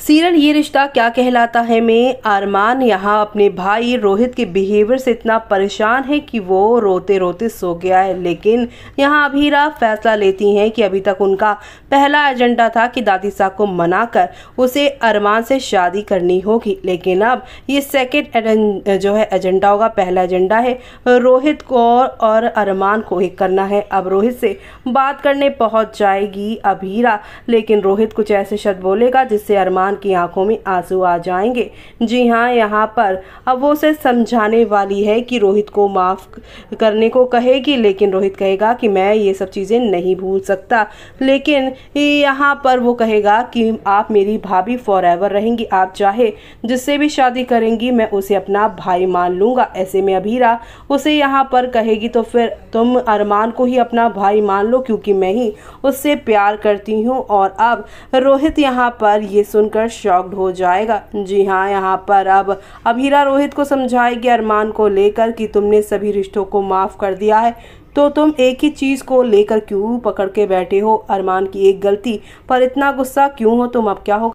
serial ये रिश्ता क्या कहलाता है में अरमान यहाँ अपने भाई रोहित के बिहेवियर से इतना परेशान है कि वो रोते रोते सो गया है लेकिन यहाँ अभीरा फैसला लेती हैं कि अभी तक उनका पहला एजेंडा था कि दादी साहब को मना कर उसे अरमान से शादी करनी होगी लेकिन अब ये सेकेंड जो है एजेंडा होगा पहला एजेंडा है रोहित को और अरमान को एक करना है अब रोहित से बात करने पहुँच जाएगी अभीरा लेकिन रोहित कुछ ऐसे शब्द बोलेगा जिससे अरमान सलमान की आंखों में आंसू आ जाएंगे जी हाँ यहाँ पर अब वो उसे समझाने वाली है कि रोहित को माफ़ करने को कहेगी लेकिन रोहित कहेगा कि मैं ये सब चीज़ें नहीं भूल सकता लेकिन यहाँ पर वो कहेगा कि आप मेरी भाभी फॉर रहेंगी आप चाहे जिससे भी शादी करेंगी मैं उसे अपना भाई मान लूंगा ऐसे में अभीरा उसे यहाँ पर कहेगी तो फिर तुम अरमान को ही अपना भाई मान लो क्योंकि मैं ही उससे प्यार करती हूँ और अब रोहित यहाँ पर ये सुन सुनकर शॉक्ड हो जाएगा जी हाँ यहाँ पर अब अब रोहित को समझाएगी अरमान को लेकर कि तुमने सभी रिश्तों को माफ़ कर दिया है तो तुम एक ही चीज़ को लेकर क्यों पकड़ के बैठे हो अरमान की एक गलती पर इतना गुस्सा क्यों हो तुम अब क्या हो